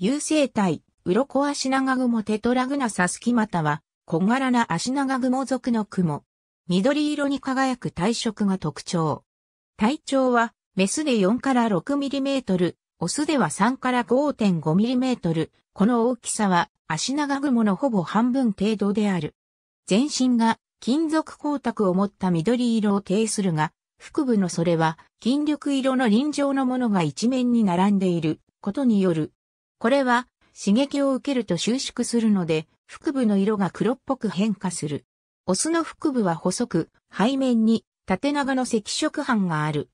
有生体、ウロコアシナガグモテトラグナサスキマタは、小柄なアシナガグモ属の蛛。緑色に輝く体色が特徴。体長は、メスで4から6ミリメートル、オスでは3から5.5ミリメートル。この大きさは、アシナガグモのほぼ半分程度である。全身が金属光沢を持った緑色を呈するが、腹部のそれは金緑色の臨場のものが一面に並んでいることによるこれは刺激を受けると収縮するので、腹部の色が黒っぽく変化する。オスの腹部は細く、背面に縦長の赤色斑がある。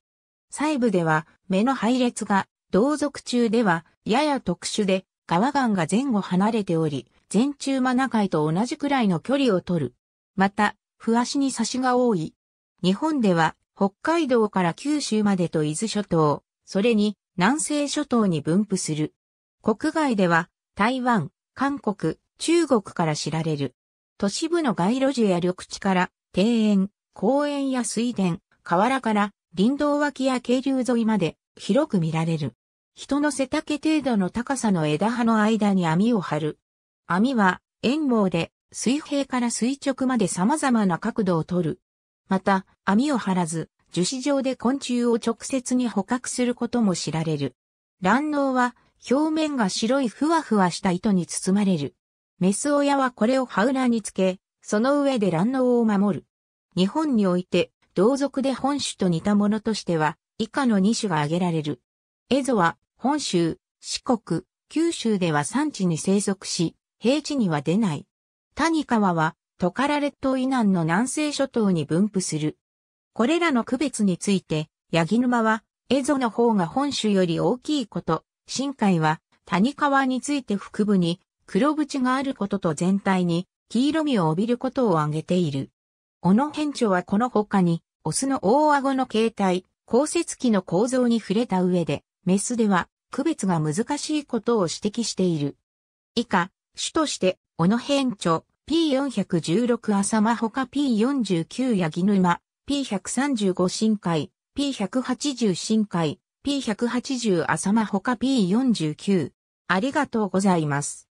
細部では目の配列が、同族中ではやや特殊で、側眼が前後離れており、前中真中へと同じくらいの距離を取る。また、不足に差しが多い。日本では、北海道から九州までと伊豆諸島、それに南西諸島に分布する。国外では台湾、韓国、中国から知られる。都市部の街路樹や緑地から庭園、公園や水田、河原から林道脇や渓流沿いまで広く見られる。人の背丈程度の高さの枝葉の間に網を張る。網は円網で水平から垂直まで様々な角度を取る。また、網を張らず、樹脂状で昆虫を直接に捕獲することも知られる。卵脳は表面が白いふわふわした糸に包まれる。メス親はこれをラ裏につけ、その上で卵嚢を守る。日本において、同族で本種と似たものとしては、以下の2種が挙げられる。エゾは、本州、四国、九州では産地に生息し、平地には出ない。谷川は、トカラ列島以南の南西諸島に分布する。これらの区別について、ヤギ沼は、エゾの方が本州より大きいこと、深海は谷川について腹部に黒縁があることと全体に黄色みを帯びることを挙げている。小野編著はこの他に、オスの大顎の形態、降雪器の構造に触れた上で、メスでは区別が難しいことを指摘している。以下、主として、小野編著、P416 浅間ほか P49 ギヌ沼、P135 深海、P180 深海、P180 浅間ほか P49。ありがとうございます。